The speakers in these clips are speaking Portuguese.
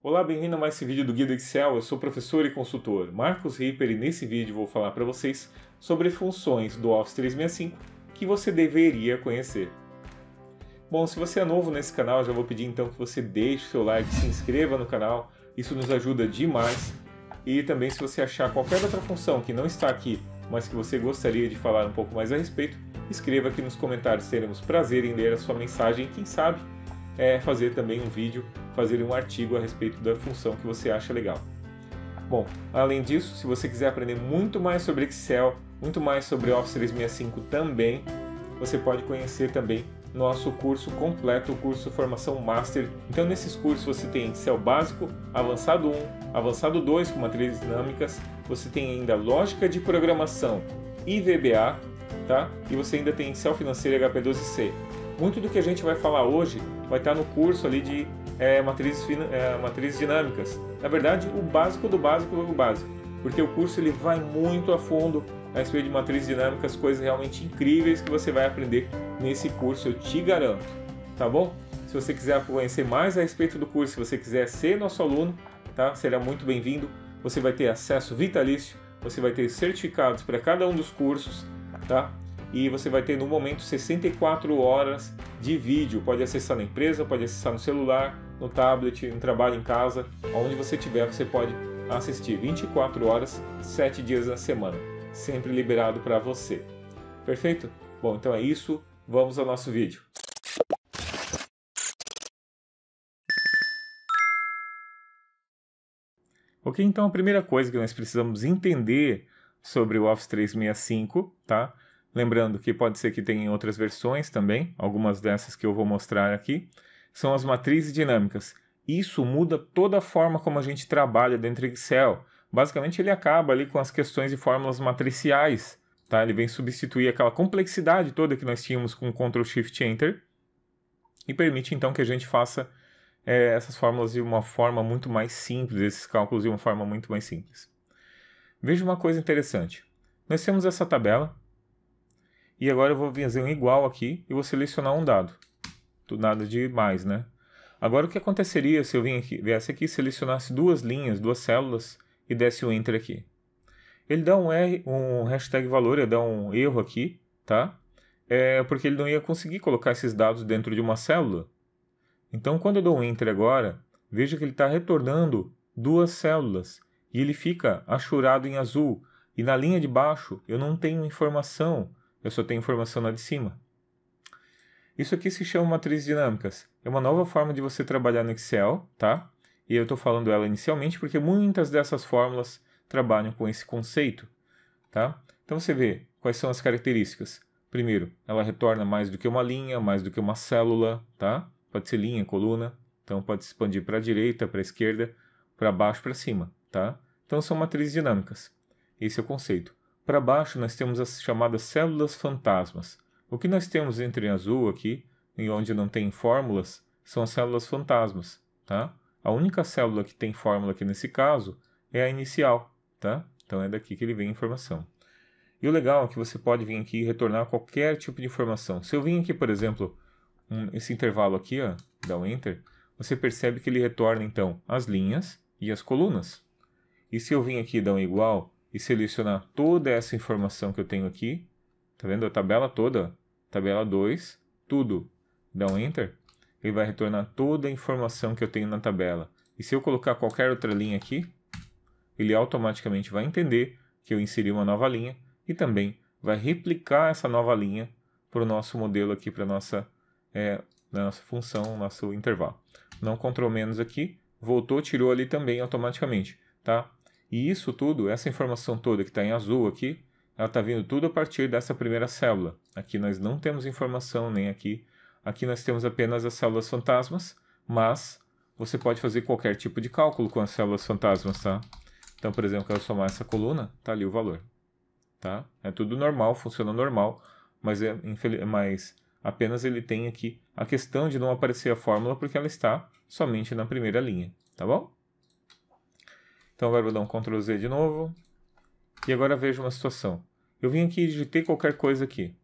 Olá, bem-vindo a mais esse vídeo do Guia do Excel. Eu sou professor e consultor Marcos Ripper e nesse vídeo vou falar para vocês sobre funções do Office 365 que você deveria conhecer. Bom, se você é novo nesse canal, já vou pedir então que você deixe seu like, se inscreva no canal, isso nos ajuda demais. E também se você achar qualquer outra função que não está aqui, mas que você gostaria de falar um pouco mais a respeito, escreva aqui nos comentários, teremos prazer em ler a sua mensagem e quem sabe é, fazer também um vídeo fazer um artigo a respeito da função que você acha legal. Bom, além disso, se você quiser aprender muito mais sobre Excel, muito mais sobre Office 365 também, você pode conhecer também nosso curso completo, o curso Formação Master. Então, nesses cursos você tem Excel básico, avançado 1, avançado 2 com matrizes dinâmicas, você tem ainda lógica de programação, IVBA, tá? E você ainda tem Excel financeiro HP12C. Muito do que a gente vai falar hoje vai estar no curso ali de é, matrizes, é, matrizes dinâmicas. Na verdade, o básico do básico do básico, porque o curso ele vai muito a fundo a respeito de matrizes dinâmicas, coisas realmente incríveis que você vai aprender nesse curso, eu te garanto, tá bom? Se você quiser conhecer mais a respeito do curso, se você quiser ser nosso aluno, tá? Será muito bem-vindo. Você vai ter acesso vitalício, você vai ter certificados para cada um dos cursos, tá? E você vai ter no momento 64 horas de vídeo. Pode acessar na empresa, pode acessar no celular, no tablet, no trabalho em casa, onde você estiver, você pode assistir 24 horas, 7 dias na semana, sempre liberado para você. Perfeito? Bom, então é isso, vamos ao nosso vídeo. Ok, então a primeira coisa que nós precisamos entender sobre o Office 365, tá? Lembrando que pode ser que tenha outras versões também, algumas dessas que eu vou mostrar aqui são as matrizes dinâmicas. Isso muda toda a forma como a gente trabalha dentro do Excel. Basicamente, ele acaba ali com as questões de fórmulas matriciais. Tá? Ele vem substituir aquela complexidade toda que nós tínhamos com Ctrl Shift Enter e permite então que a gente faça é, essas fórmulas de uma forma muito mais simples, esses cálculos de uma forma muito mais simples. Veja uma coisa interessante. Nós temos essa tabela e agora eu vou fazer um igual aqui e vou selecionar um dado nada de mais, né? Agora, o que aconteceria se eu aqui, viesse aqui selecionasse duas linhas, duas células e desse o Enter aqui? Ele dá um, R, um hashtag valor, ele dá um erro aqui, tá? É porque ele não ia conseguir colocar esses dados dentro de uma célula. Então, quando eu dou um Enter agora, veja que ele está retornando duas células e ele fica achurado em azul. E na linha de baixo eu não tenho informação, eu só tenho informação na de cima. Isso aqui se chama matriz dinâmicas. É uma nova forma de você trabalhar no Excel, tá? E eu estou falando ela inicialmente porque muitas dessas fórmulas trabalham com esse conceito, tá? Então você vê quais são as características. Primeiro, ela retorna mais do que uma linha, mais do que uma célula, tá? Pode ser linha, coluna. Então pode se expandir para a direita, para a esquerda, para baixo, para cima, tá? Então são matrizes dinâmicas. Esse é o conceito. Para baixo nós temos as chamadas células fantasmas. O que nós temos entre azul aqui, e onde não tem fórmulas, são as células fantasmas, tá? A única célula que tem fórmula aqui nesse caso é a inicial, tá? Então é daqui que ele vem a informação. E o legal é que você pode vir aqui e retornar qualquer tipo de informação. Se eu vim aqui, por exemplo, um, esse intervalo aqui, ó, dá um Enter, você percebe que ele retorna então as linhas e as colunas. E se eu vim aqui dar um igual e selecionar toda essa informação que eu tenho aqui, tá vendo a tabela toda? tabela 2, tudo. Dá um Enter, ele vai retornar toda a informação que eu tenho na tabela. E se eu colocar qualquer outra linha aqui, ele automaticamente vai entender que eu inseri uma nova linha e também vai replicar essa nova linha para o nosso modelo aqui, para a nossa, é, nossa função, nosso intervalo. Não control menos aqui, voltou, tirou ali também automaticamente, tá? E isso tudo, essa informação toda que está em azul aqui, ela está vindo tudo a partir dessa primeira célula. Aqui nós não temos informação nem aqui. Aqui nós temos apenas as células fantasmas, mas você pode fazer qualquer tipo de cálculo com as células fantasmas, tá? Então, por exemplo, quero somar essa coluna, tá ali o valor, tá? É tudo normal, funciona normal, mas, é, mas apenas ele tem aqui a questão de não aparecer a fórmula porque ela está somente na primeira linha, tá bom? Então agora vou dar um Ctrl Z de novo. E agora veja uma situação. Eu vim aqui e digitei qualquer coisa aqui.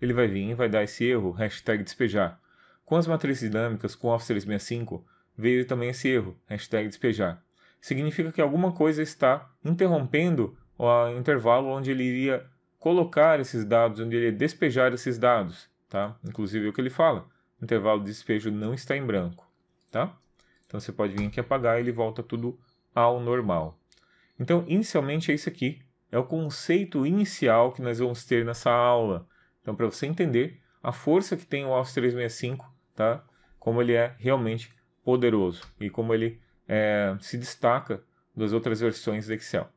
Ele vai vir e vai dar esse erro, hashtag despejar. Com as matrizes dinâmicas, com o Office 365, veio também esse erro, hashtag despejar. Significa que alguma coisa está interrompendo o intervalo onde ele iria colocar esses dados, onde ele iria despejar esses dados, tá? Inclusive é o que ele fala, o intervalo de despejo não está em branco, tá? Então você pode vir aqui apagar e ele volta tudo ao normal. Então, inicialmente é isso aqui, é o conceito inicial que nós vamos ter nessa aula. Então, para você entender a força que tem o AUS 365, tá? como ele é realmente poderoso e como ele é, se destaca das outras versões do Excel.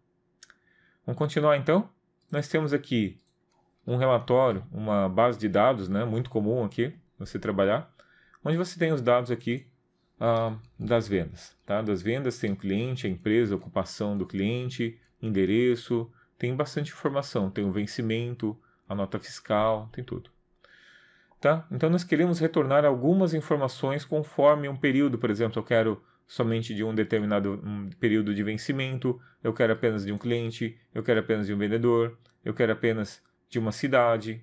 Vamos continuar então? Nós temos aqui um relatório, uma base de dados, né, muito comum aqui você trabalhar, onde você tem os dados aqui ah, das vendas. Tá? Das vendas tem o cliente, a empresa, a ocupação do cliente, endereço, tem bastante informação, tem o vencimento, a nota fiscal, tem tudo. Tá? Então nós queremos retornar algumas informações conforme um período, por exemplo, eu quero somente de um determinado período de vencimento, eu quero apenas de um cliente, eu quero apenas de um vendedor, eu quero apenas de uma cidade.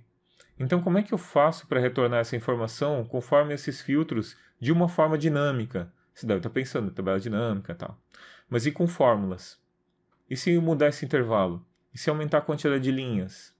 Então como é que eu faço para retornar essa informação conforme esses filtros de uma forma dinâmica? Você deve estar pensando, tabela dinâmica, tal. Mas e com fórmulas? E se eu mudar esse intervalo? e se aumentar a quantidade de linhas.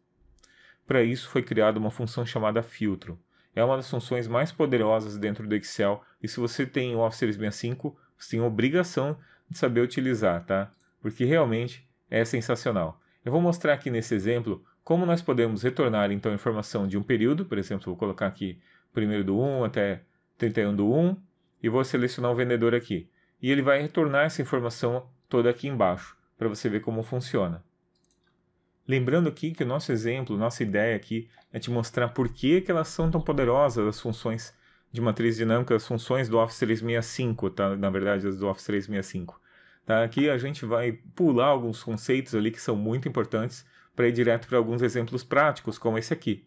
Para isso foi criada uma função chamada filtro. É uma das funções mais poderosas dentro do Excel e se você tem o Office 365, você tem obrigação de saber utilizar, tá? Porque realmente é sensacional. Eu vou mostrar aqui nesse exemplo como nós podemos retornar então a informação de um período, por exemplo, vou colocar aqui 1 do 1 até 31 do 1 e vou selecionar o um vendedor aqui. E ele vai retornar essa informação toda aqui embaixo para você ver como funciona. Lembrando aqui que o nosso exemplo, nossa ideia aqui é te mostrar por que, que elas são tão poderosas, as funções de matriz dinâmica, as funções do Office 365, tá? na verdade, as do Office 365. Tá? Aqui a gente vai pular alguns conceitos ali que são muito importantes para ir direto para alguns exemplos práticos, como esse aqui.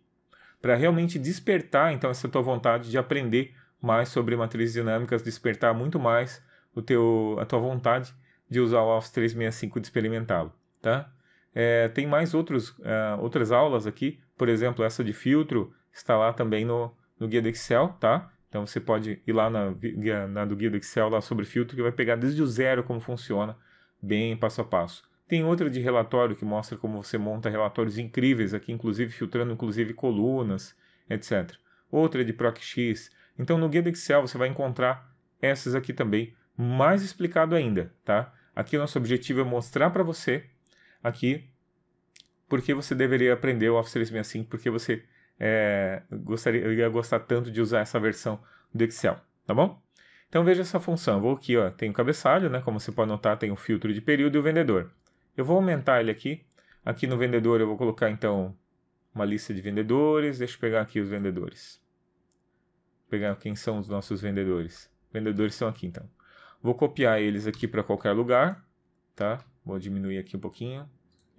Para realmente despertar, então, essa tua vontade de aprender mais sobre matrizes dinâmicas, despertar muito mais o teu, a tua vontade de usar o Office 365 e de experimentá-lo, tá? É, tem mais outros, é, outras aulas aqui, por exemplo, essa de filtro está lá também no, no guia do Excel, tá? Então você pode ir lá na, na do guia do Excel lá sobre filtro que vai pegar desde o zero como funciona, bem passo a passo. Tem outra de relatório que mostra como você monta relatórios incríveis aqui, inclusive filtrando inclusive colunas, etc. Outra é de PROCX. Então no guia do Excel você vai encontrar essas aqui também, mais explicado ainda, tá? Aqui o nosso objetivo é mostrar para você aqui porque você deveria aprender o Office 365, porque você é, gostaria, ia gostar tanto de usar essa versão do Excel, tá bom? Então veja essa função, vou aqui, ó, tem o cabeçalho, né, como você pode notar, tem o filtro de período e o vendedor. Eu vou aumentar ele aqui, aqui no vendedor eu vou colocar então uma lista de vendedores, deixa eu pegar aqui os vendedores. Vou pegar quem são os nossos vendedores. Vendedores são aqui então. Vou copiar eles aqui para qualquer lugar, tá? Vou diminuir aqui um pouquinho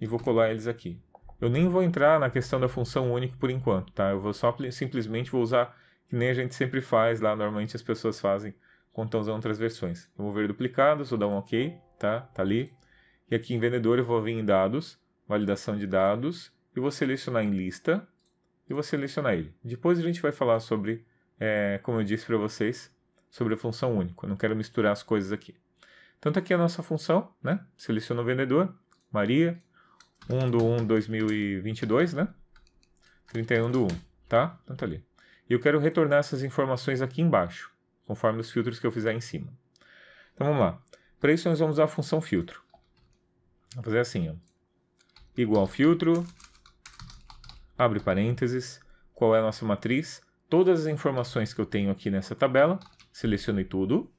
e vou colar eles aqui. Eu nem vou entrar na questão da função única por enquanto, tá? Eu vou só simplesmente vou usar, que nem a gente sempre faz lá, normalmente as pessoas fazem quando estão usando outras versões. Eu vou ver duplicados, vou dar um OK, tá? Tá ali. E aqui em vendedor eu vou vir em dados, validação de dados, e vou selecionar em lista, e vou selecionar ele. Depois a gente vai falar sobre, é, como eu disse para vocês, sobre a função única. Eu não quero misturar as coisas aqui. Então aqui é a nossa função, né? Seleciona o vendedor, Maria, 1 do 1 2022, né? 31 do 1, tá? Então tá ali. E eu quero retornar essas informações aqui embaixo, conforme os filtros que eu fizer em cima. Então vamos lá. Para isso nós vamos usar a função filtro. Vou fazer assim, ó. Igual filtro, abre parênteses, qual é a nossa matriz, todas as informações que eu tenho aqui nessa tabela, selecionei tudo,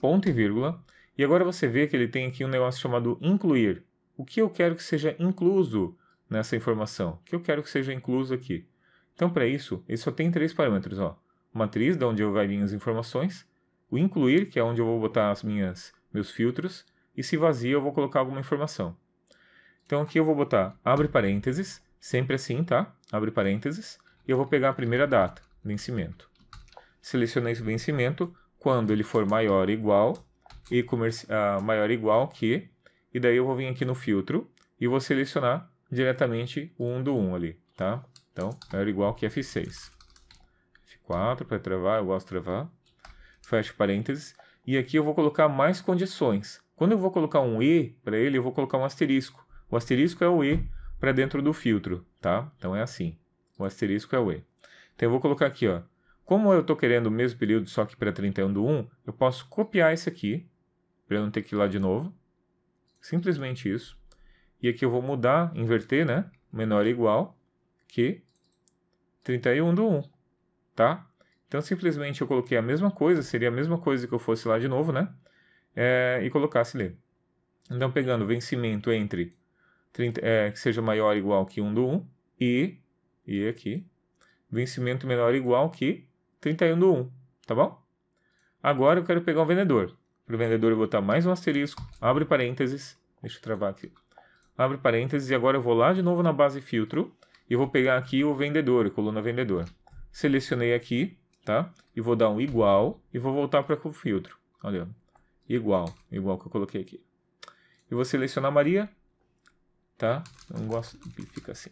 ponto e vírgula, e agora você vê que ele tem aqui um negócio chamado incluir. O que eu quero que seja incluso nessa informação? O que eu quero que seja incluso aqui? Então, para isso, ele só tem três parâmetros. Ó. Matriz, de onde eu vou vir as informações. O incluir, que é onde eu vou botar as minhas, meus filtros. E se vazio eu vou colocar alguma informação. Então, aqui eu vou botar abre parênteses, sempre assim, tá? Abre parênteses. E eu vou pegar a primeira data, vencimento. Selecionei esse vencimento. Quando ele for maior ou igual, e uh, ah, maior igual que, e daí eu vou vir aqui no filtro e vou selecionar diretamente o 1 do 1 ali, tá? Então, maior igual que F6. F4 para travar, eu gosto de travar. Fecha parênteses. E aqui eu vou colocar mais condições. Quando eu vou colocar um E para ele, eu vou colocar um asterisco. O asterisco é o E para dentro do filtro, tá? Então é assim. O asterisco é o E. Então eu vou colocar aqui, ó, como eu estou querendo o mesmo período, só que para 31 do 1, eu posso copiar esse aqui, para eu não ter que ir lá de novo. Simplesmente isso. E aqui eu vou mudar, inverter, né? Menor ou igual que 31 do 1, tá? Então, simplesmente eu coloquei a mesma coisa, seria a mesma coisa que eu fosse lá de novo, né? É, e colocasse ali. Então, pegando vencimento entre 30, é, que seja maior ou igual que 1 do 1 e, e aqui, vencimento menor ou igual que 31 do 1, tá bom? Agora eu quero pegar o vendedor. Para o vendedor eu vou botar mais um asterisco, abre parênteses, deixa eu travar aqui. Abre parênteses e agora eu vou lá de novo na base filtro e vou pegar aqui o vendedor, coluna vendedor. Selecionei aqui, tá? E vou dar um igual e vou voltar para o filtro. Olha, igual, igual que eu coloquei aqui. E vou selecionar Maria, tá? Não gosto que fica assim.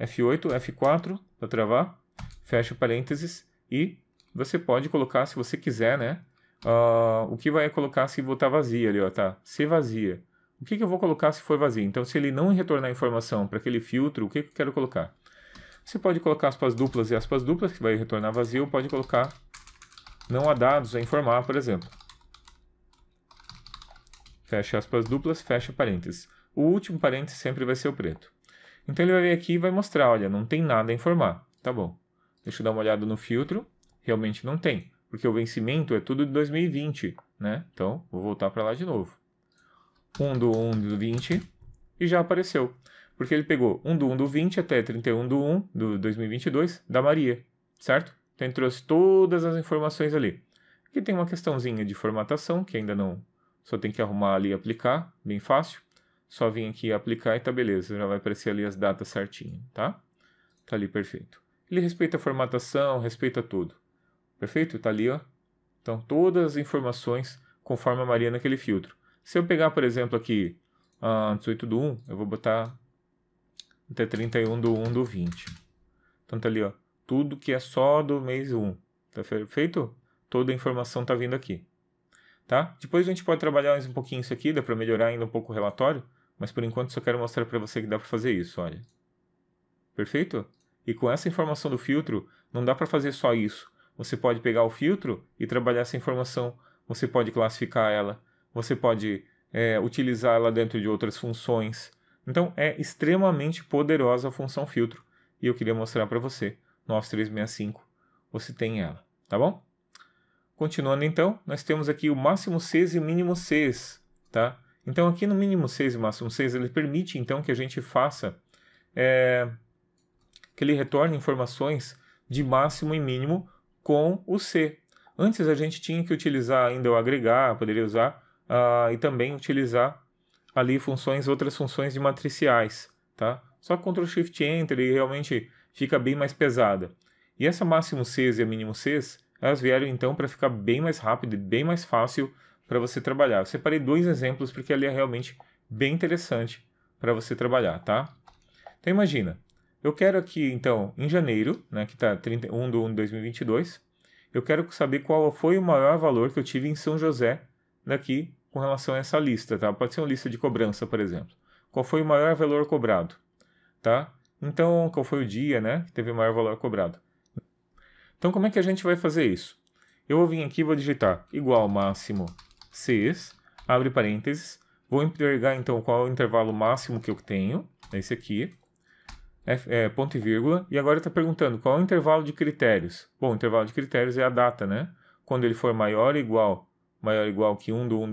F8, F4 para travar, fecha parênteses e você pode colocar, se você quiser, né? Uh, o que vai colocar se voltar vazia ali, ó, tá? Se vazia. O que, que eu vou colocar se for vazia? Então, se ele não retornar informação para aquele filtro, o que, que eu quero colocar? Você pode colocar aspas duplas e aspas duplas, que vai retornar vazio, pode colocar não há dados a informar, por exemplo. Fecha aspas duplas, fecha parênteses. O último parênteses sempre vai ser o preto. Então ele vai vir aqui e vai mostrar, olha, não tem nada a informar. Tá bom. Deixa eu dar uma olhada no filtro realmente não tem, porque o vencimento é tudo de 2020, né? Então, vou voltar para lá de novo. 1 do 1 do 20 e já apareceu. Porque ele pegou 1 do 1 do 20 até 31 do 1 do 2022 da Maria, certo? Então, ele trouxe todas as informações ali. Aqui tem uma questãozinha de formatação, que ainda não... Só tem que arrumar ali e aplicar, bem fácil. Só vim aqui aplicar e tá beleza, já vai aparecer ali as datas certinho, tá? Tá ali perfeito. Ele respeita a formatação, respeita tudo. Perfeito? Está ali, ó. Então, todas as informações conforme a Maria naquele filtro. Se eu pegar, por exemplo, aqui uh, 18 do 1, eu vou botar até 31 do 1 do 20. Então, está ali, ó. Tudo que é só do mês 1. Está perfeito? Toda a informação está vindo aqui. Tá? Depois a gente pode trabalhar mais um pouquinho isso aqui, dá para melhorar ainda um pouco o relatório, mas por enquanto só quero mostrar para você que dá para fazer isso, olha. Perfeito? E com essa informação do filtro, não dá para fazer só isso você pode pegar o filtro e trabalhar essa informação. Você pode classificar ela. Você pode é, utilizar ela dentro de outras funções. Então é extremamente poderosa a função filtro. E eu queria mostrar para você. No Office 365 você tem ela, tá bom? Continuando então, nós temos aqui o máximo 6 e mínimo 6, tá? Então aqui no mínimo 6 e máximo 6 ele permite então que a gente faça é, que ele retorne informações de máximo e mínimo com o C. Antes a gente tinha que utilizar ainda o agregar, poderia usar, uh, e também utilizar ali funções, outras funções de matriciais, tá? Só Ctrl Shift Enter e realmente fica bem mais pesada. E essa máximo Cs e a mínimo Cs, elas vieram então para ficar bem mais rápido e bem mais fácil para você trabalhar. Eu separei dois exemplos porque ali é realmente bem interessante para você trabalhar, tá? Então imagina, eu quero aqui, então, em janeiro, né, que está 31 de 1 de 2022, eu quero saber qual foi o maior valor que eu tive em São José daqui com relação a essa lista, tá? Pode ser uma lista de cobrança, por exemplo. Qual foi o maior valor cobrado, tá? Então, qual foi o dia, né, que teve o maior valor cobrado? Então, como é que a gente vai fazer isso? Eu vou vir aqui e vou digitar igual máximo Cs, abre parênteses, vou entregar, então, qual é o intervalo máximo que eu tenho, é esse aqui, F, é, ponto e vírgula, e agora está perguntando qual é o intervalo de critérios. Bom, o intervalo de critérios é a data, né? Quando ele for maior ou igual, maior ou igual que 1 de 1 de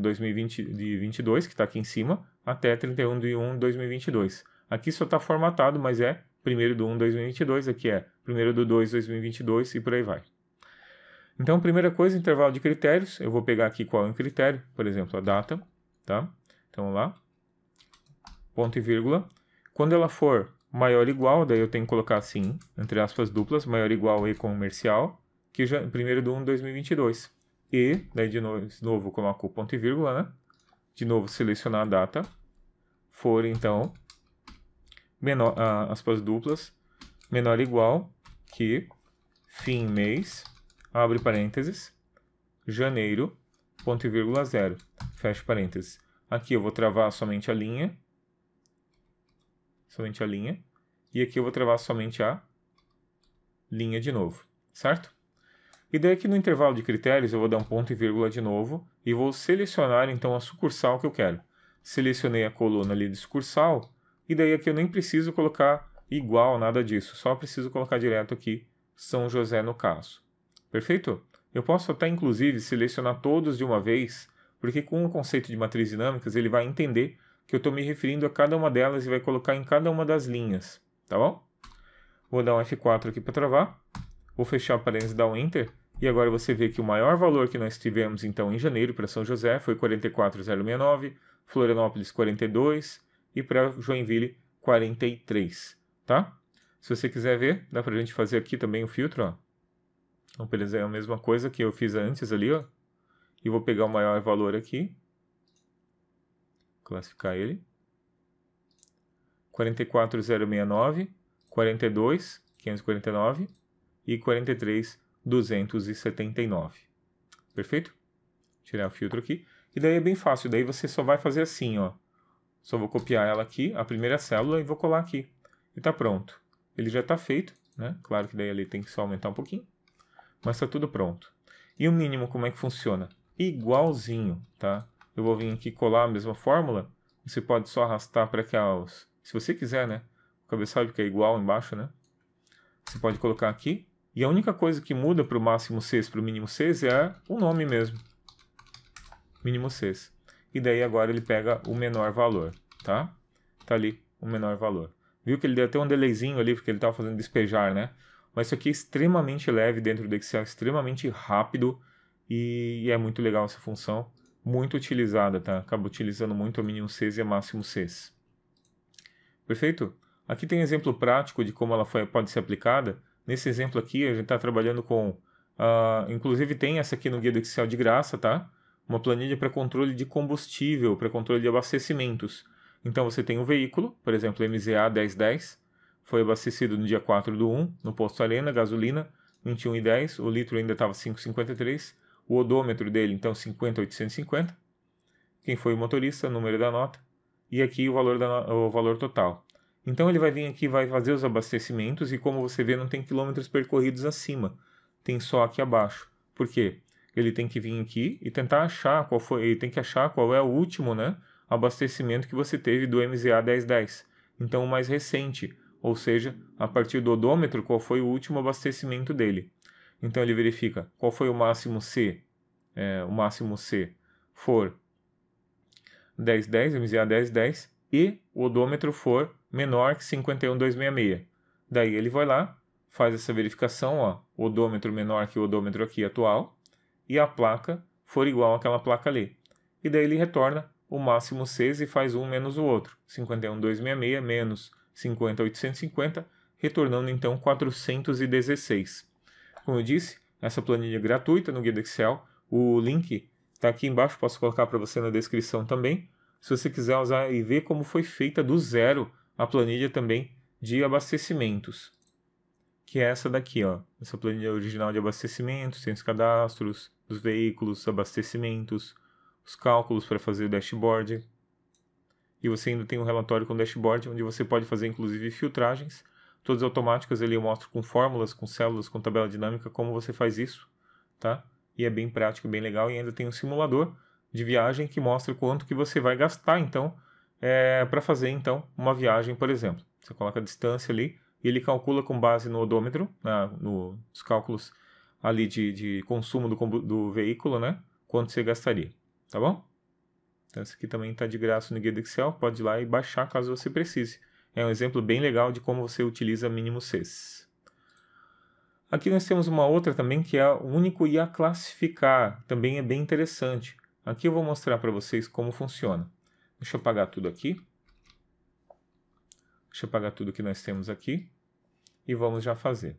2022, que está aqui em cima, até 31 de 1 de 2022. Aqui só está formatado, mas é 1 de 1 de 2022, aqui é 1 de 2 de 2022 e por aí vai. Então, primeira coisa, intervalo de critérios. Eu vou pegar aqui qual é o critério, por exemplo, a data, tá? Então, lá. Ponto e vírgula. Quando ela for maior igual, daí eu tenho que colocar assim, entre aspas duplas, maior igual e comercial, que já, primeiro do 1 de 2022. E, daí de novo, de novo coloco o ponto e vírgula, né? De novo selecionar a data, for então, menor, aspas duplas, menor igual que fim mês, abre parênteses, janeiro, ponto e vírgula zero, fecha parênteses. Aqui eu vou travar somente a linha somente a linha. E aqui eu vou travar somente a linha de novo, certo? E daí aqui no intervalo de critérios eu vou dar um ponto e vírgula de novo e vou selecionar então a sucursal que eu quero. Selecionei a coluna ali de sucursal e daí aqui eu nem preciso colocar igual, nada disso. Só preciso colocar direto aqui São José no caso. Perfeito? Eu posso até inclusive selecionar todos de uma vez, porque com o conceito de matriz dinâmicas ele vai entender que eu estou me referindo a cada uma delas e vai colocar em cada uma das linhas, tá bom? Vou dar um F4 aqui para travar, vou fechar parênteses e dar um Enter, e agora você vê que o maior valor que nós tivemos então em janeiro para São José foi 44,069, Florianópolis 42 e para Joinville 43, tá? Se você quiser ver, dá para a gente fazer aqui também o filtro, ó. Então, por exemplo, é a mesma coisa que eu fiz antes ali, ó. E vou pegar o maior valor aqui, classificar ele. 44069, 42549 e 43279. Perfeito? Tirar o filtro aqui. E daí é bem fácil, daí você só vai fazer assim, ó. Só vou copiar ela aqui, a primeira célula, e vou colar aqui. E tá pronto. Ele já tá feito, né? Claro que daí ele tem que só aumentar um pouquinho. Mas tá tudo pronto. E o mínimo, como é que funciona? Igualzinho, tá? eu vou vir aqui colar a mesma fórmula. Você pode só arrastar para que aos... Se você quiser, né? O cabeçalho fica é igual embaixo, né? Você pode colocar aqui. E a única coisa que muda para o máximo 6 para o mínimo 6 é o nome mesmo. Mínimo 6. E daí agora ele pega o menor valor, tá? Tá ali o menor valor. Viu que ele deu até um delayzinho ali, porque ele estava fazendo despejar, né? Mas isso aqui é extremamente leve dentro do Excel, extremamente rápido e é muito legal essa função muito utilizada, tá? Acaba utilizando muito o mínimo 6 e a máximo 6. Perfeito? Aqui tem exemplo prático de como ela foi, pode ser aplicada. Nesse exemplo aqui, a gente está trabalhando com... Uh, inclusive tem essa aqui no guia do Excel de graça, tá? Uma planilha para controle de combustível, para controle de abastecimentos. Então você tem um veículo, por exemplo, MZA 1010, foi abastecido no dia 4 do 1, no posto Arena, gasolina, 21,10, o litro ainda estava 5,53, o odômetro dele, então, 50,850. Quem foi o motorista, número da nota. E aqui o valor, da, o valor total. Então ele vai vir aqui, vai fazer os abastecimentos e como você vê não tem quilômetros percorridos acima, tem só aqui abaixo. Por quê? Ele tem que vir aqui e tentar achar qual foi, ele tem que achar qual é o último, né, abastecimento que você teve do MZA 1010. Então o mais recente, ou seja, a partir do odômetro qual foi o último abastecimento dele. Então ele verifica qual foi o máximo C. É, o máximo C for 1010, 10, MZA 1010 10, e o odômetro for menor que 51266. Daí ele vai lá, faz essa verificação, ó, odômetro menor que o odômetro aqui atual e a placa for igual àquela placa ali. E daí ele retorna o máximo 6 e faz um menos o outro, 51266 menos 50850, retornando então 416 como eu disse, essa planilha é gratuita no Guia do Excel. O link está aqui embaixo, posso colocar para você na descrição também. Se você quiser usar e ver como foi feita do zero a planilha também de abastecimentos, que é essa daqui, ó. Essa planilha original de abastecimentos, tem os cadastros dos veículos, abastecimentos, os cálculos para fazer o dashboard. E você ainda tem um relatório com dashboard, onde você pode fazer inclusive filtragens Todas automáticas ali eu mostro com fórmulas, com células, com tabela dinâmica, como você faz isso, tá? E é bem prático, bem legal. E ainda tem um simulador de viagem que mostra quanto que você vai gastar, então, é, para fazer, então, uma viagem, por exemplo. Você coloca a distância ali e ele calcula com base no odômetro, na, no, nos cálculos ali de, de consumo do, do veículo, né? Quanto você gastaria, tá bom? Então, esse aqui também está de graça no Guia do Excel, pode ir lá e baixar caso você precise é um exemplo bem legal de como você utiliza mínimo Cs. Aqui nós temos uma outra também que é o único e a classificar, também é bem interessante. Aqui eu vou mostrar para vocês como funciona. Deixa eu apagar tudo aqui. Deixa eu apagar tudo que nós temos aqui e vamos já fazer.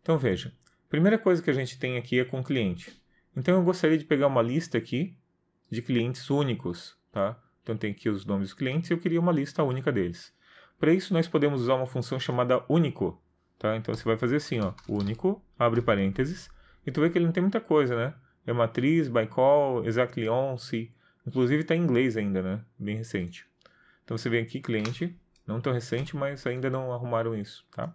Então veja, primeira coisa que a gente tem aqui é com cliente. Então eu gostaria de pegar uma lista aqui de clientes únicos, tá? Então tem aqui os nomes dos clientes e eu queria uma lista única deles. Para isso nós podemos usar uma função chamada único, tá? Então você vai fazer assim, ó, único, abre parênteses, e tu vê que ele não tem muita coisa, né? É matriz, by call, exactly on, se, inclusive está em inglês ainda, né? Bem recente. Então você vem aqui cliente, não tão recente, mas ainda não arrumaram isso, tá?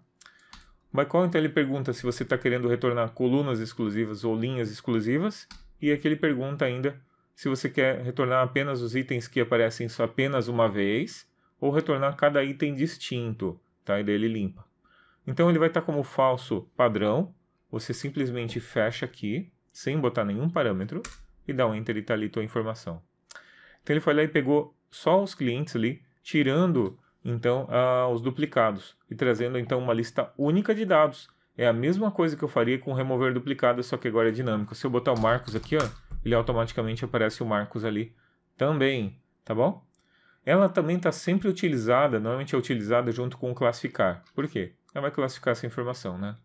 By call então ele pergunta se você está querendo retornar colunas exclusivas ou linhas exclusivas, e aqui ele pergunta ainda se você quer retornar apenas os itens que aparecem só apenas uma vez, ou retornar cada item distinto, tá? E daí ele limpa. Então ele vai estar tá como falso padrão, você simplesmente fecha aqui, sem botar nenhum parâmetro, e dá um enter e está ali tua informação. Então ele foi lá e pegou só os clientes ali, tirando então os duplicados e trazendo então uma lista única de dados. É a mesma coisa que eu faria com remover duplicado, só que agora é dinâmico. Se eu botar o Marcos aqui, ó, ele automaticamente aparece o Marcos ali também, tá bom? Ela também está sempre utilizada, normalmente é utilizada junto com o classificar. Por quê? Ela vai classificar essa informação, né?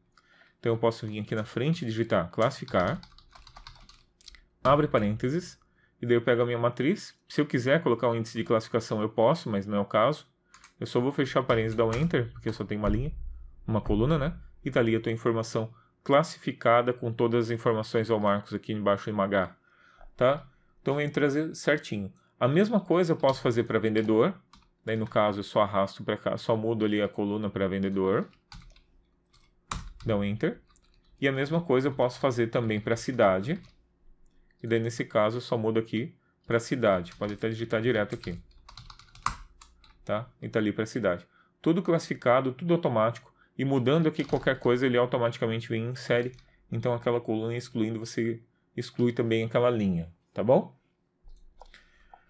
Então eu posso vir aqui na frente e digitar classificar, abre parênteses, e daí eu pego a minha matriz. Se eu quiser colocar um índice de classificação, eu posso, mas não é o caso. Eu só vou fechar parênteses e dar um Enter, porque eu só tenho uma linha, uma coluna, né? E tá ali a tua informação classificada com todas as informações ao Marcos aqui embaixo em H tá? Então eu trazer certinho. A mesma coisa eu posso fazer para vendedor. Daí no caso eu só arrasto para cá, só mudo ali a coluna para vendedor. Dá um enter. E a mesma coisa eu posso fazer também para cidade. E daí nesse caso eu só mudo aqui para cidade. Pode até digitar direto aqui. Tá? E tá ali para cidade. Tudo classificado, tudo automático. E mudando aqui qualquer coisa, ele automaticamente vem e insere. Então aquela coluna excluindo você exclui também aquela linha, tá bom?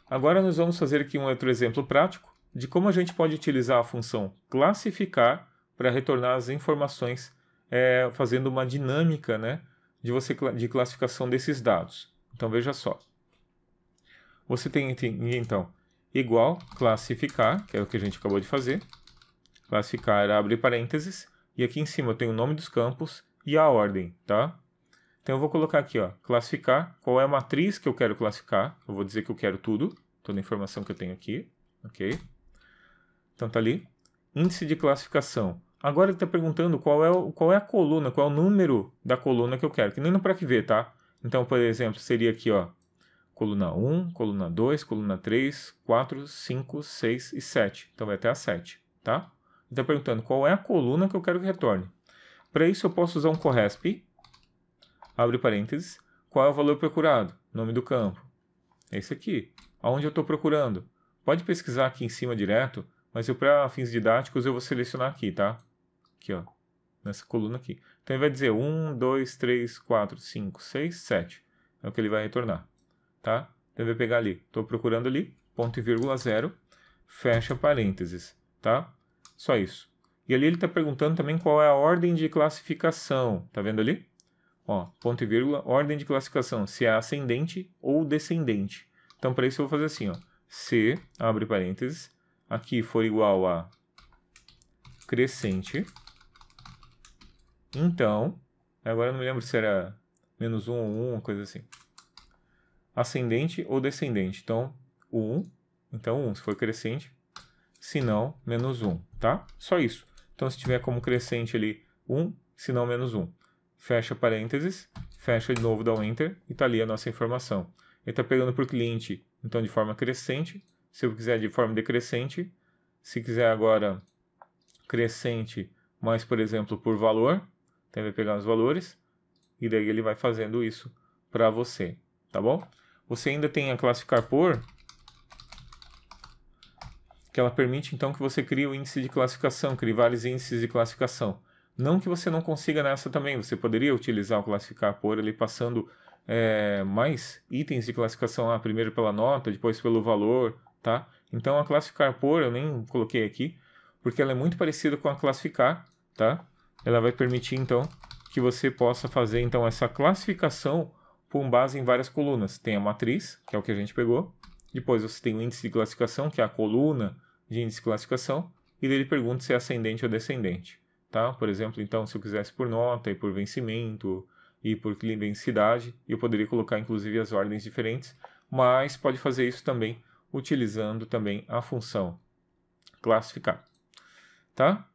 Agora nós vamos fazer aqui um outro exemplo prático de como a gente pode utilizar a função classificar para retornar as informações, é, fazendo uma dinâmica né, de, você, de classificação desses dados. Então veja só. Você tem então igual classificar, que é o que a gente acabou de fazer. Classificar abre parênteses. E aqui em cima eu tenho o nome dos campos e a ordem, tá? Então eu vou colocar aqui, ó, classificar, qual é a matriz que eu quero classificar. Eu vou dizer que eu quero tudo, toda a informação que eu tenho aqui, ok? Então tá ali. Índice de classificação. Agora ele está perguntando qual é, o, qual é a coluna, qual é o número da coluna que eu quero, que nem no para que ver, tá? Então, por exemplo, seria aqui, ó, coluna 1, coluna 2, coluna 3, 4, 5, 6 e 7. Então vai até a 7, tá? Está perguntando qual é a coluna que eu quero que retorne. Para isso eu posso usar um CORRESP, abre parênteses, qual é o valor procurado, nome do campo. É esse aqui, aonde eu estou procurando. Pode pesquisar aqui em cima direto, mas eu para fins didáticos eu vou selecionar aqui, tá? Aqui, ó, nessa coluna aqui. Então ele vai dizer 1, 2, 3, 4, 5, 6, 7. É o que ele vai retornar, tá? Então ele vai pegar ali, estou procurando ali, ponto e vírgula zero, fecha parênteses, tá? Só isso. E ali ele está perguntando também qual é a ordem de classificação, tá vendo ali? Ó, ponto e vírgula, ordem de classificação, se é ascendente ou descendente. Então, para isso, eu vou fazer assim, ó. Se, abre parênteses, aqui for igual a crescente. Então, agora não me lembro se era menos 1 ou 1, uma coisa assim. Ascendente ou descendente. Então, 1. Então, 1, se for crescente. Se não, menos 1, tá? Só isso. Então, se tiver como crescente ali 1, se não, menos 1 fecha parênteses, fecha de novo, dá um enter e está ali a nossa informação. Ele está pegando por cliente, então, de forma crescente. Se eu quiser de forma decrescente, se quiser agora crescente, mas, por exemplo, por valor, então, ele vai pegar os valores e daí ele vai fazendo isso para você, tá bom? Você ainda tem a classificar por, que ela permite então que você crie o índice de classificação, crie vários índices de classificação. Não que você não consiga nessa também, você poderia utilizar o classificar por ali passando é, mais itens de classificação lá, primeiro pela nota, depois pelo valor, tá? Então a classificar por eu nem coloquei aqui, porque ela é muito parecida com a classificar, tá? Ela vai permitir então que você possa fazer então essa classificação com base em várias colunas. Tem a matriz, que é o que a gente pegou, depois você tem o índice de classificação, que é a coluna de índice de classificação, e ele pergunta se é ascendente ou descendente tá? Por exemplo, então, se eu quisesse por nota e por vencimento e por clima densidade, eu poderia colocar inclusive as ordens diferentes, mas pode fazer isso também utilizando também a função classificar, tá?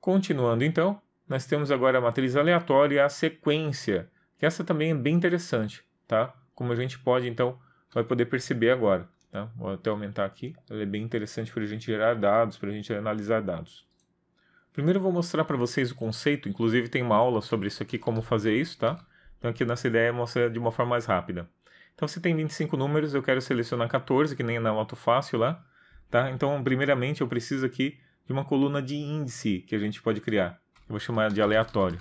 Continuando então, nós temos agora a matriz aleatória e a sequência, que essa também é bem interessante, tá? Como a gente pode então vai poder perceber agora, tá? Vou até aumentar aqui, ela é bem interessante para a gente gerar dados, para a gente analisar dados. Primeiro eu vou mostrar para vocês o conceito, inclusive tem uma aula sobre isso aqui, como fazer isso, tá? Então aqui nessa ideia é mostrar de uma forma mais rápida. Então você tem 25 números, eu quero selecionar 14, que nem na auto fácil lá, tá? Então primeiramente eu preciso aqui de uma coluna de índice que a gente pode criar. Eu vou chamar de aleatório.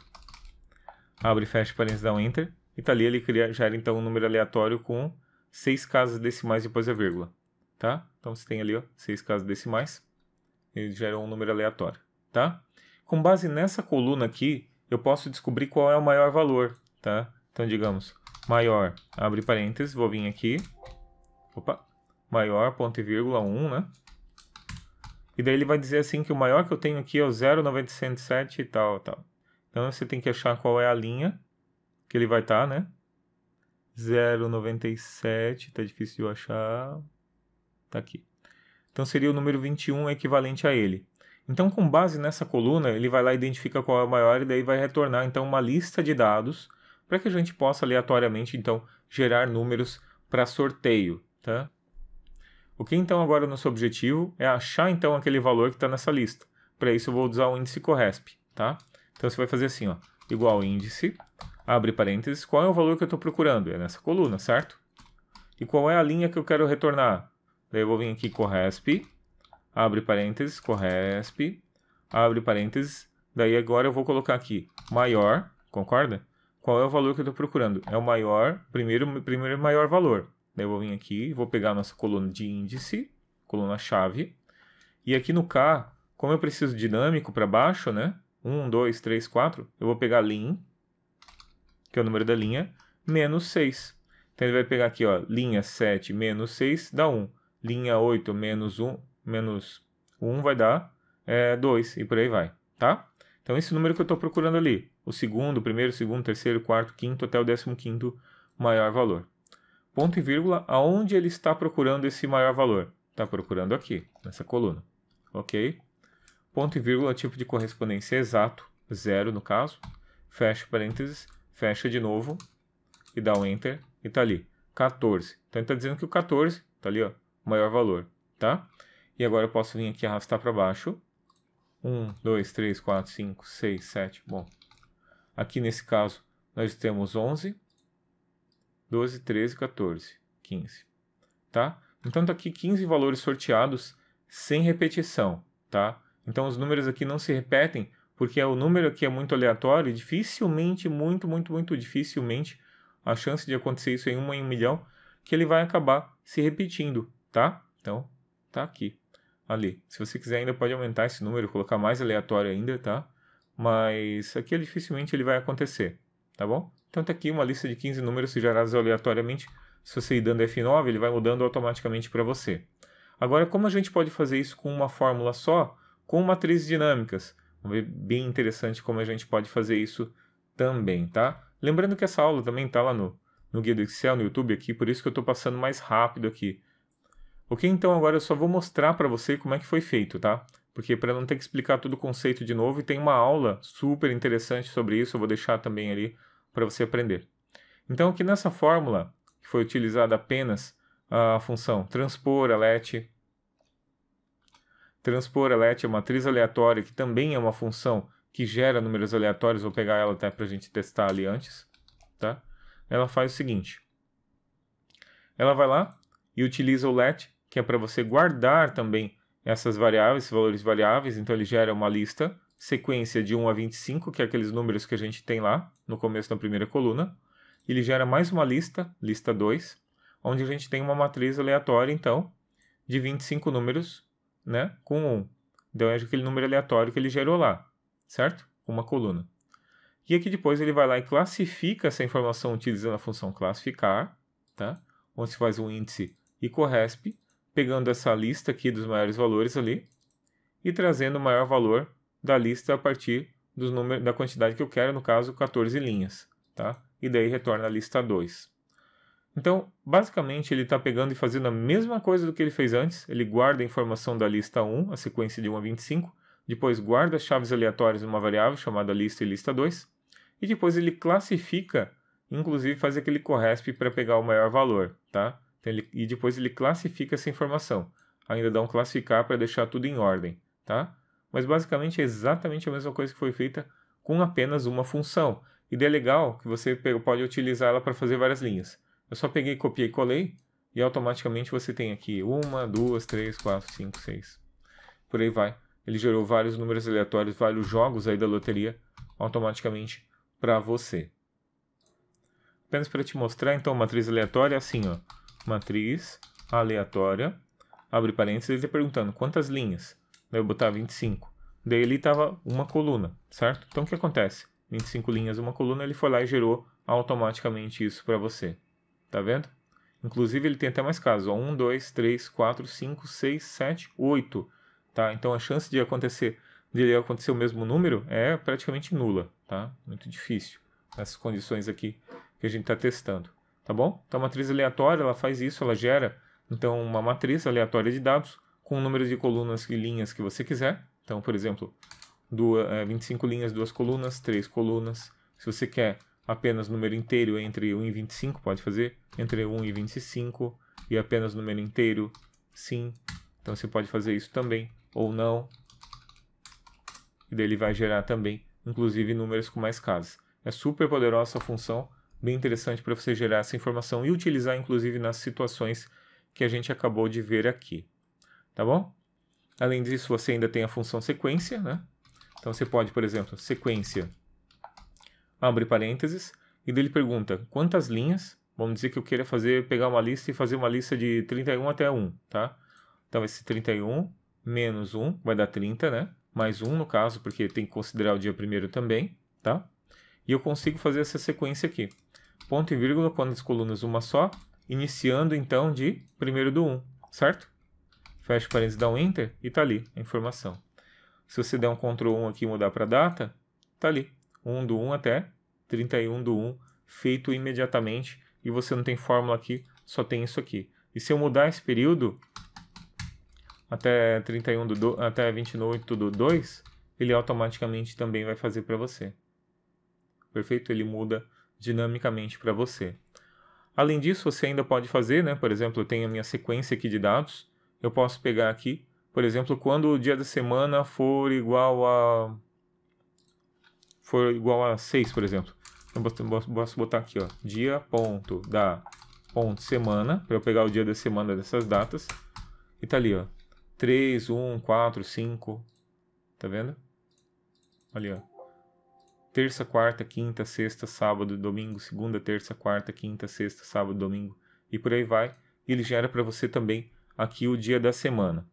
Abre e fecha parênteses, dá um enter. E tá ali ele cria, gera então um número aleatório com seis casas decimais depois da vírgula, tá? Então você tem ali, ó, seis casas decimais. Ele gera um número aleatório tá? Com base nessa coluna aqui, eu posso descobrir qual é o maior valor, tá? Então, digamos, maior, abre parênteses, vou vir aqui, opa, maior, ponto e vírgula 1, né? E daí ele vai dizer assim que o maior que eu tenho aqui é o 0,907 e tal, tal. Então, você tem que achar qual é a linha que ele vai estar, tá, né? 0,97, tá difícil de eu achar, tá aqui. Então, seria o número 21 equivalente a ele. Então, com base nessa coluna, ele vai lá identifica qual é o maior e daí vai retornar então uma lista de dados para que a gente possa aleatoriamente então gerar números para sorteio, tá? O que então agora é o nosso objetivo é achar então aquele valor que está nessa lista. Para isso eu vou usar o índice Corresp, tá? Então você vai fazer assim, ó, igual índice, abre parênteses, qual é o valor que eu estou procurando? É nessa coluna, certo? E qual é a linha que eu quero retornar? Daí eu vou vir aqui Corresp, abre parênteses, corresp, abre parênteses. Daí agora eu vou colocar aqui maior, concorda? Qual é o valor que eu estou procurando? É o maior, primeiro, primeiro maior valor. Daí eu vou vir aqui, vou pegar a nossa coluna de índice, coluna chave. E aqui no K, como eu preciso dinâmico para baixo, né? 1, 2, 3, 4, eu vou pegar lim, que é o número da linha, menos 6. Então ele vai pegar aqui, ó, linha 7 menos 6 dá 1. Linha 8 menos 1, menos 1 vai dar é, 2 e por aí vai, tá? Então, esse número que eu estou procurando ali, o segundo, primeiro, segundo, terceiro, quarto, quinto, até o décimo quinto maior valor. Ponto e vírgula, aonde ele está procurando esse maior valor? Está procurando aqui, nessa coluna, ok? Ponto e vírgula, tipo de correspondência exato, zero no caso, fecha parênteses, fecha de novo e dá um enter e está ali, 14. Então, ele está dizendo que o 14, está ali, ó, maior valor, tá? E agora eu posso vir aqui arrastar para baixo. 1, 2, 3, 4, 5, 6, 7. Bom, aqui nesse caso nós temos 11, 12, 13, 14, 15. Tá? Então tá aqui 15 valores sorteados sem repetição. Tá? Então os números aqui não se repetem porque o número aqui é muito aleatório e dificilmente, muito, muito, muito dificilmente, a chance de acontecer isso em uma em um milhão, que ele vai acabar se repetindo, tá? Então, tá aqui ali. Se você quiser ainda pode aumentar esse número, colocar mais aleatório ainda, tá? Mas aqui dificilmente ele vai acontecer, tá bom? Então tá aqui uma lista de 15 números gerados aleatoriamente. Se você ir dando F9, ele vai mudando automaticamente para você. Agora, como a gente pode fazer isso com uma fórmula só, com matrizes dinâmicas? Vamos ver bem interessante como a gente pode fazer isso também, tá? Lembrando que essa aula também está lá no, no Guia do Excel, no YouTube aqui, por isso que eu estou passando mais rápido aqui. Ok, então agora eu só vou mostrar para você como é que foi feito, tá? Porque para não ter que explicar todo o conceito de novo, e tem uma aula super interessante sobre isso, eu vou deixar também ali para você aprender. Então aqui nessa fórmula, que foi utilizada apenas a função transpor a let, transpor a let é uma matriz aleatória, que também é uma função que gera números aleatórios, vou pegar ela até para a gente testar ali antes, tá? Ela faz o seguinte, ela vai lá e utiliza o let que é para você guardar também essas variáveis, valores variáveis, então ele gera uma lista, sequência de 1 a 25, que é aqueles números que a gente tem lá no começo da primeira coluna. Ele gera mais uma lista, lista 2, onde a gente tem uma matriz aleatória, então, de 25 números, né, com 1. Então é aquele número aleatório que ele gerou lá, certo? Uma coluna. E aqui depois ele vai lá e classifica essa informação utilizando a função classificar, tá? onde se faz um índice e corresp, pegando essa lista aqui dos maiores valores ali e trazendo o maior valor da lista a partir dos número, da quantidade que eu quero, no caso 14 linhas, tá? E daí retorna a lista 2. Então, basicamente, ele está pegando e fazendo a mesma coisa do que ele fez antes. Ele guarda a informação da lista 1, a sequência de 1 a 25, depois guarda as chaves aleatórias numa variável chamada lista e lista 2, e depois ele classifica, inclusive faz aquele corresp para pegar o maior valor, tá? Então, ele, e depois ele classifica essa informação. Ainda dá um classificar para deixar tudo em ordem, tá? Mas basicamente é exatamente a mesma coisa que foi feita com apenas uma função. E é legal que você pode utilizar ela para fazer várias linhas. Eu só peguei, copiei e colei e automaticamente você tem aqui uma, duas, três, quatro, cinco, seis. Por aí vai. Ele gerou vários números aleatórios, vários jogos aí da loteria automaticamente para você. Apenas para te mostrar, então, matriz aleatória assim, ó matriz aleatória, abre parênteses, ele tá perguntando quantas linhas. Daí eu botar 25. Daí ele estava uma coluna, certo? Então o que acontece? 25 linhas, uma coluna, ele foi lá e gerou automaticamente isso para você. Tá vendo? Inclusive ele tem até mais casos, ó, 1, 2, 3, 4, 5, 6, 7, 8. Tá? Então a chance de acontecer de ele acontecer o mesmo número é praticamente nula, tá? Muito difícil nessas condições aqui que a gente está testando tá bom? Então, a matriz aleatória, ela faz isso, ela gera, então, uma matriz aleatória de dados com o número de colunas e linhas que você quiser. Então, por exemplo, duas, é, 25 linhas, duas colunas, três colunas. Se você quer apenas número inteiro entre 1 e 25, pode fazer. Entre 1 e 25 e apenas número inteiro, sim. Então, você pode fazer isso também, ou não. E daí ele vai gerar também, inclusive, números com mais casas. É super poderosa a função bem interessante para você gerar essa informação e utilizar inclusive nas situações que a gente acabou de ver aqui, tá bom? Além disso, você ainda tem a função sequência, né? Então você pode, por exemplo, sequência abre parênteses e dele pergunta quantas linhas, vamos dizer que eu queira fazer, pegar uma lista e fazer uma lista de 31 até 1, tá? Então esse 31 menos 1 vai dar 30, né? Mais 1 no caso, porque tem que considerar o dia primeiro também, tá? E eu consigo fazer essa sequência aqui. Ponto e vírgula, quantas colunas? Uma só. Iniciando, então, de primeiro do 1, certo? Fecha parênteses, dá um Enter e está ali a informação. Se você der um Ctrl 1 aqui e mudar para data, está ali. 1 do 1 até 31 do 1, feito imediatamente. E você não tem fórmula aqui, só tem isso aqui. E se eu mudar esse período até 31 do, do até 28 do 2, ele automaticamente também vai fazer para você perfeito? Ele muda dinamicamente para você. Além disso, você ainda pode fazer, né? Por exemplo, eu tenho a minha sequência aqui de dados. Eu posso pegar aqui, por exemplo, quando o dia da semana for igual a for igual a 6, por exemplo. Eu posso botar aqui, ó, dia ponto da ponto semana, para eu pegar o dia da semana dessas datas. E tá ali, ó. 3, 1, 4, 5. Tá vendo? Ali, ó terça, quarta, quinta, sexta, sábado, domingo, segunda, terça, quarta, quinta, sexta, sábado, domingo e por aí vai. E ele gera para você também aqui o dia da semana.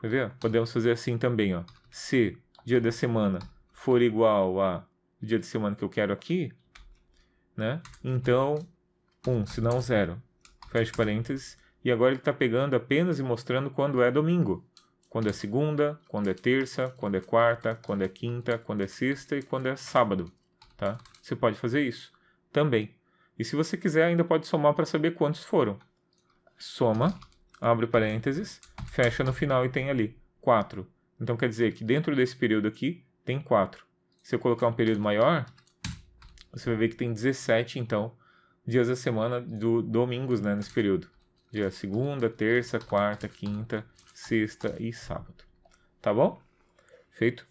Quer ver? Podemos fazer assim também, ó. Se dia da semana for igual a dia de semana que eu quero aqui, né? Então, 1, um, se não 0. Fecha parênteses. E agora ele está pegando apenas e mostrando quando é domingo quando é segunda, quando é terça, quando é quarta, quando é quinta, quando é sexta e quando é sábado, tá? Você pode fazer isso também. E se você quiser, ainda pode somar para saber quantos foram. Soma, abre parênteses, fecha no final e tem ali 4. Então quer dizer que dentro desse período aqui tem 4. Se eu colocar um período maior, você vai ver que tem 17, então, dias da semana do domingos, né, nesse período. Dia segunda, terça, quarta, quinta, sexta e sábado. Tá bom? Feito?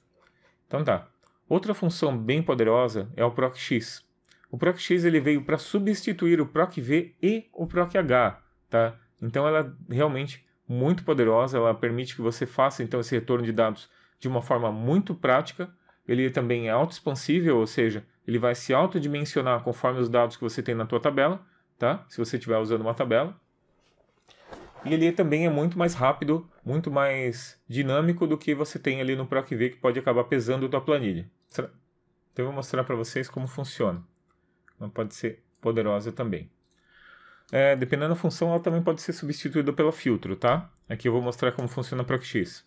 Então tá. Outra função bem poderosa é o PROC-X. O PROC-X ele veio para substituir o PROC-V e o PROC-H, tá? Então ela é realmente muito poderosa, ela permite que você faça então esse retorno de dados de uma forma muito prática. Ele é também é autoexpansível, ou seja, ele vai se autodimensionar conforme os dados que você tem na tua tabela, tá? Se você estiver usando uma tabela. E ele também é muito mais rápido, muito mais dinâmico do que você tem ali no V, que pode acabar pesando a tua planilha. Então eu vou mostrar para vocês como funciona. Ela pode ser poderosa também. É, dependendo da função, ela também pode ser substituída pelo filtro, tá? Aqui eu vou mostrar como funciona a X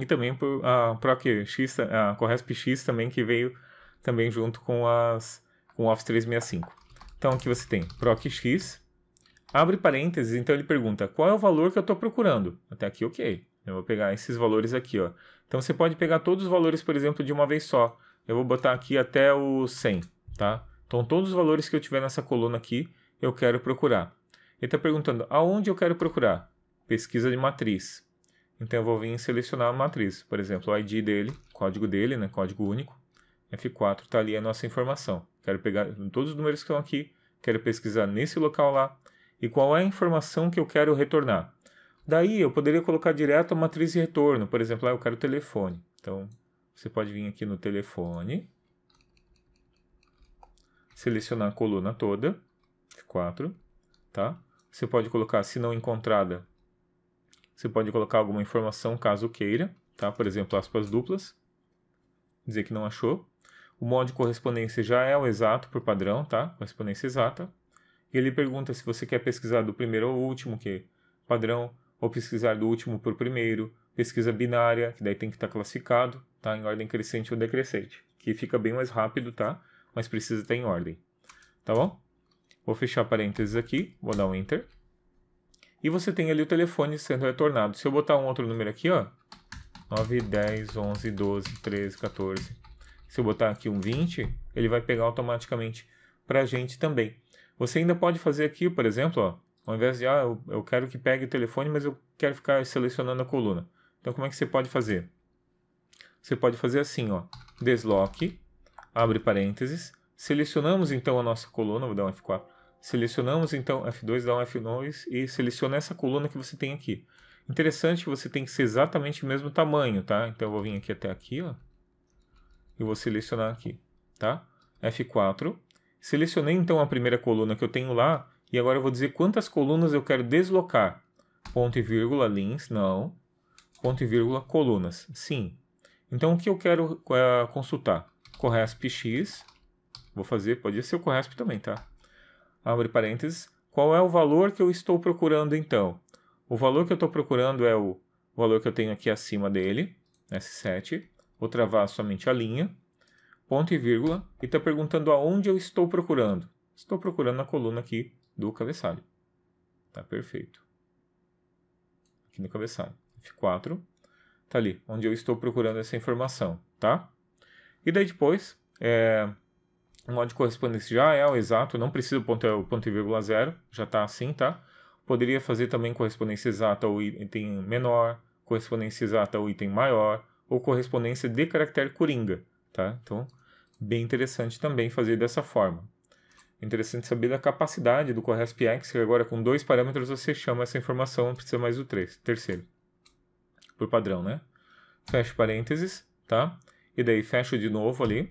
E também por, a X, a X também, que veio também junto com, as, com o Office 365. Então aqui você tem X Abre parênteses, então ele pergunta qual é o valor que eu estou procurando. Até aqui, ok. Eu vou pegar esses valores aqui, ó. Então você pode pegar todos os valores, por exemplo, de uma vez só. Eu vou botar aqui até o 100, tá? Então todos os valores que eu tiver nessa coluna aqui, eu quero procurar. Ele está perguntando aonde eu quero procurar. Pesquisa de matriz. Então eu vou vir selecionar a matriz, por exemplo, o ID dele, código dele, né? Código único. F4 está ali a nossa informação. Quero pegar todos os números que estão aqui, quero pesquisar nesse local lá e qual é a informação que eu quero retornar. Daí eu poderia colocar direto a matriz de retorno, por exemplo, ah, eu quero telefone. Então você pode vir aqui no telefone, selecionar a coluna toda, 4, tá? Você pode colocar, se não encontrada, você pode colocar alguma informação caso queira, tá? Por exemplo, aspas duplas, dizer que não achou. O modo de correspondência já é o exato por padrão, tá? Correspondência exata. E ele pergunta se você quer pesquisar do primeiro ao último, que é padrão, ou pesquisar do último por primeiro, pesquisa binária, que daí tem que estar tá classificado, tá? Em ordem crescente ou decrescente, que fica bem mais rápido, tá? Mas precisa estar em ordem, tá bom? Vou fechar parênteses aqui, vou dar um Enter. E você tem ali o telefone sendo retornado. Se eu botar um outro número aqui, ó, 9, 10, 11, 12, 13, 14. Se eu botar aqui um 20, ele vai pegar automaticamente para a gente também. Você ainda pode fazer aqui, por exemplo, ó, ao invés de ah, eu, eu quero que pegue o telefone, mas eu quero ficar selecionando a coluna. Então, como é que você pode fazer? Você pode fazer assim, ó, desloque, abre parênteses, selecionamos então a nossa coluna, vou dar um F4, selecionamos então F2, dá um F2 e seleciona essa coluna que você tem aqui. Interessante que você tem que ser exatamente o mesmo tamanho, tá? Então eu vou vir aqui até aqui, ó, e vou selecionar aqui, tá? F4, Selecionei então a primeira coluna que eu tenho lá e agora eu vou dizer quantas colunas eu quero deslocar. Ponto e vírgula, links, não. Ponto e vírgula, colunas, sim. Então o que eu quero é, consultar? Corresp.x, vou fazer, pode ser o Corresp também, tá? Abre parênteses, qual é o valor que eu estou procurando então? O valor que eu estou procurando é o valor que eu tenho aqui acima dele, S7. Vou travar somente a linha, ponto e vírgula, e está perguntando aonde eu estou procurando. Estou procurando na coluna aqui do cabeçalho. Tá perfeito. Aqui no cabeçalho. F4. Tá ali, onde eu estou procurando essa informação, tá? E daí depois, é, o modo de correspondência já é o exato, não precisa ponto, o ponto e vírgula zero, já está assim, tá? Poderia fazer também correspondência exata ao item menor, correspondência exata ao item maior, ou correspondência de caractere coringa, tá? Então, bem interessante também fazer dessa forma. Interessante saber da capacidade do CorreSPX, que agora com dois parâmetros você chama essa informação, não precisa mais do três, terceiro. Por padrão, né? Fecha parênteses, tá? E daí fecho de novo ali,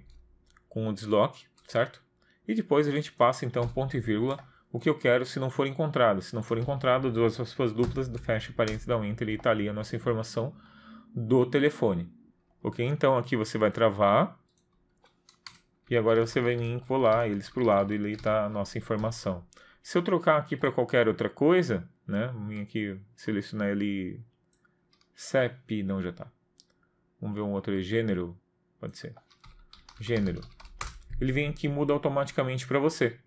com o deslock, certo? E depois a gente passa então ponto e vírgula, o que eu quero se não for encontrado. Se não for encontrado, duas aspas duplas, do fecha parênteses, da um enter e tá ali a nossa informação do telefone. Ok? Então aqui você vai travar, e agora você vai vir colar eles para o lado e deitar a nossa informação. Se eu trocar aqui para qualquer outra coisa, né? Vim aqui selecionar ele CEP, não já está. Vamos ver um outro gênero, pode ser. Gênero. Ele vem aqui e muda automaticamente para você,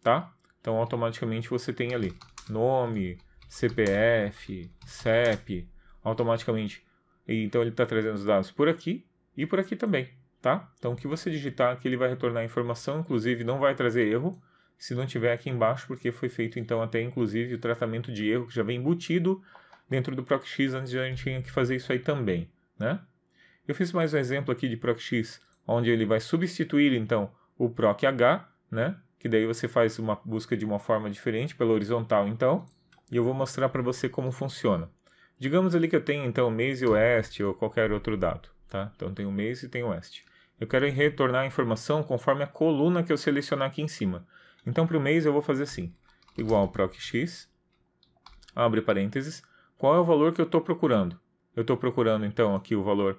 tá? Então automaticamente você tem ali nome, CPF, CEP, automaticamente. Então ele está trazendo os dados por aqui e por aqui também tá? Então o que você digitar aqui ele vai retornar a informação, inclusive não vai trazer erro se não tiver aqui embaixo, porque foi feito então até inclusive o tratamento de erro que já vem embutido dentro do PROCX antes de a gente tinha que fazer isso aí também, né? Eu fiz mais um exemplo aqui de PROCX, onde ele vai substituir então o PROCH, né? Que daí você faz uma busca de uma forma diferente, pela horizontal então, e eu vou mostrar para você como funciona. Digamos ali que eu tenho então mês e oeste ou qualquer outro dado, tá? Então o mês e tem oeste eu quero retornar a informação conforme a coluna que eu selecionar aqui em cima. Então, para o mês, eu vou fazer assim, igual X. abre parênteses, qual é o valor que eu estou procurando? Eu estou procurando, então, aqui o valor,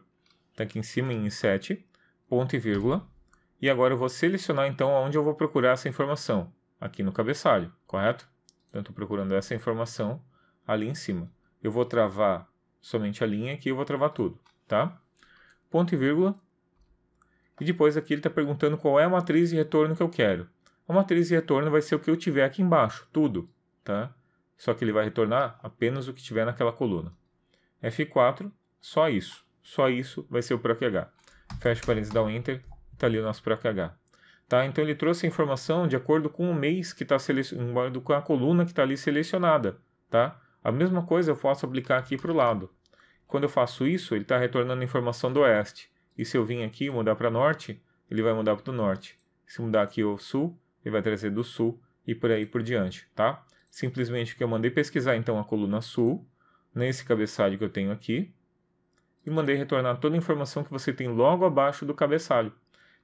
está aqui em cima, em 7, ponto e vírgula, e agora eu vou selecionar, então, onde eu vou procurar essa informação, aqui no cabeçalho, correto? Então, estou procurando essa informação ali em cima. Eu vou travar somente a linha aqui, eu vou travar tudo, tá? Ponto e vírgula, e depois aqui ele está perguntando qual é a matriz de retorno que eu quero. A matriz de retorno vai ser o que eu tiver aqui embaixo, tudo, tá? Só que ele vai retornar apenas o que tiver naquela coluna. F4, só isso. Só isso vai ser o H. Fecha parênteses, dá um Enter, está ali o nosso PROQH. Tá? Então ele trouxe a informação de acordo com o mês que está selecionado, com a coluna que está ali selecionada. Tá? A mesma coisa eu posso aplicar aqui para o lado. Quando eu faço isso, ele está retornando a informação do oeste. E se eu vim aqui mudar para norte, ele vai mudar para o norte. Se mudar aqui ao sul, ele vai trazer do sul e por aí por diante, tá? Simplesmente que eu mandei pesquisar então a coluna sul nesse cabeçalho que eu tenho aqui e mandei retornar toda a informação que você tem logo abaixo do cabeçalho.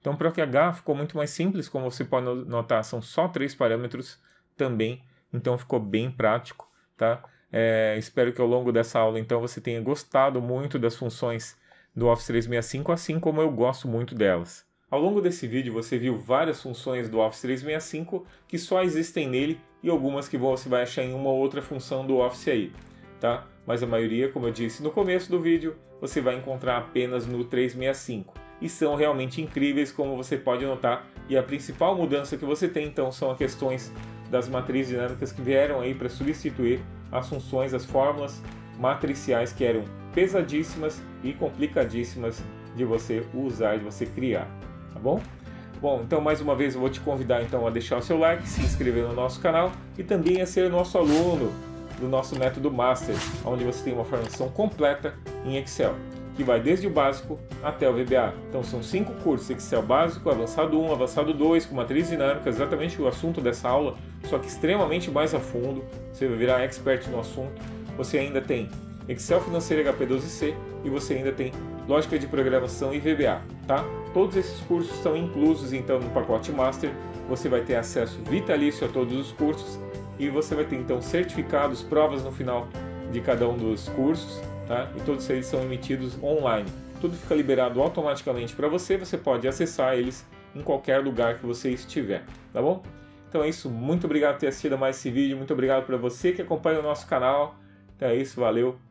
Então, para o QH ficou muito mais simples, como você pode notar, são só três parâmetros também, então ficou bem prático, tá? É, espero que ao longo dessa aula, então, você tenha gostado muito das funções do Office 365, assim como eu gosto muito delas. Ao longo desse vídeo você viu várias funções do Office 365 que só existem nele e algumas que você vai achar em uma outra função do Office aí, tá? Mas a maioria, como eu disse no começo do vídeo, você vai encontrar apenas no 365 e são realmente incríveis como você pode notar e a principal mudança que você tem então são as questões das matrizes dinâmicas que vieram aí para substituir as funções, as fórmulas matriciais que eram pesadíssimas e complicadíssimas de você usar, de você criar, tá bom? Bom, então mais uma vez eu vou te convidar então a deixar o seu like, se inscrever no nosso canal e também a ser nosso aluno do nosso método Master, onde você tem uma formação completa em Excel, que vai desde o básico até o VBA. Então são cinco cursos, Excel básico, avançado 1, avançado 2, com matriz dinâmica, exatamente o assunto dessa aula, só que extremamente mais a fundo, você vai virar expert no assunto. Você ainda tem Excel Financeiro HP12C e você ainda tem Lógica de Programação e VBA, tá? Todos esses cursos estão inclusos então no pacote Master. Você vai ter acesso vitalício a todos os cursos e você vai ter então certificados, provas no final de cada um dos cursos, tá? E todos eles são emitidos online. Tudo fica liberado automaticamente para você, você pode acessar eles em qualquer lugar que você estiver, tá bom? Então é isso, muito obrigado por ter assistido a mais esse vídeo, muito obrigado para você que acompanha o nosso canal. Então é isso, valeu.